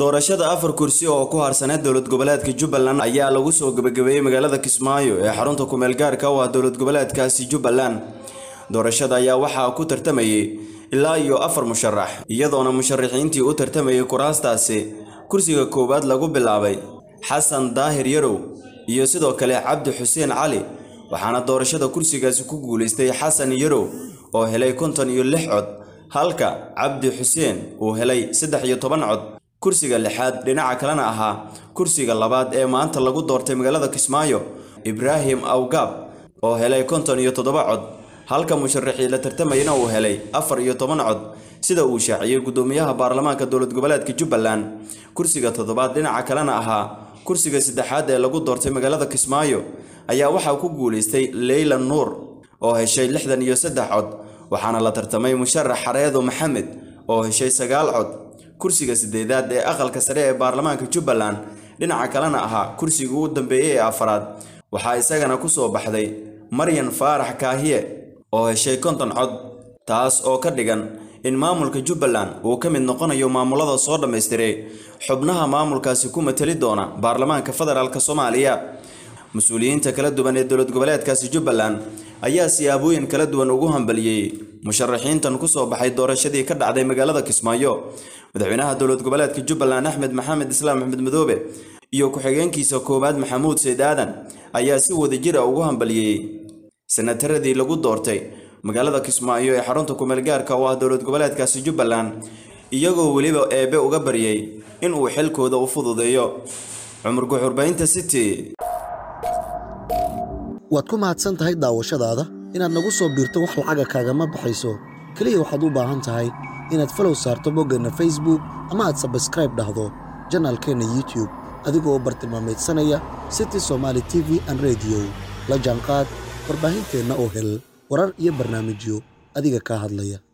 doorashada afar kursi oo ku harsaneed dowlad goboleedka jubbaland ayaa lagu soo gebagabeeyey magaalada kismaayo ee xarunta kumeelgaarka u ah dowlad goboleedkaasi jubbaland doorashada ayaa waxaa ku tartamayay ilaa iyo afar musharax iyadoona musharaxiintii u tartamayay kuraastaasi kursiga koowaad lagu bilaabay xasan daahir yarow iyo sidoo kale cabdi xuseen cali waxaana doorashada kursigaasi ku guulaystay xasan yarow oo helay konton iyo lix cod halka cabdi xuseen uu helay saddex iyo toban cod kursiga lixaad dhinaca kalena ahaa kursiga labaad ee maanta lagu doortay magaalada kismaayo ibraahim awgaab oo helay konton iyo toddoba cod halka musharaxii la tartamayna uu helay afar iyo toban cod sida uu shaaciyey guddoomiyaha baarlamaanka dowlad goboleedka jubbaland kursiga toddobaad dhinaca kalena ahaa kursiga saddexaad ee lagu doortay magaalada kismaayo ayaa waxaa ku guulaystay leyla nuur oo heshay lixdan iyo saddex cod waxaana la tartamay musharax xareedo maxamed oo heshay sagaal cod kursiga sideedaad ee aqalka sare ee baarlamaanka jubbaland dhinaca kalena ahaa kursiga ugu dambeeyey ee afraad waxaa isagana ku soo baxday maryan faarax kaahiye oo heshay konton cod taas oo ka dhigan in maamulka jubbaland uu ka mid noqonayo maamulada soo dhammaystiray xubnaha maamulkaasi ku mateli doona baarlamaanka federaalka soomaaliya mas-uuliyiinta kala duwan ee dowlad goboleedkaasi jubbaland ayaa siyaabooyin kala duwan ugu hambaliyey musharaxiintan ku soo baxay doorashadii ka dhacday magaalada kismaayo madaxweynaha dowlad goboleedka jubbaland axmed maxamed islaam axmed madoobe iyo ku-xigeenkiisa koowaad maxamuud sayd aadan ayaa si wadajir a ah ugu hambalyeeyey sanataradii lagu doortay magaalada kismaayo ee xarunta kumeelgaarka oo ah dowlad goboleedkaasi jubbaland iyagoo weliba eebbe uga baryay in uu xilkooda u fududeeyo cumar guxurbaynta city waad ku mahadsan tahay daawashadaada inaad nagu soo biirto wax lacaga kaagama baxayso keliya waxaad u baahan tahay inaad falow saarto boggeenna facebook ama aad sabskraib dhahdo janaalkeenna youtube adigoo bartilmaameedsanaya city somaali t v an rediyo la jaanqaad warbaahinteenna oo hel warar iyo barnaamijyo adiga kaa hadlaya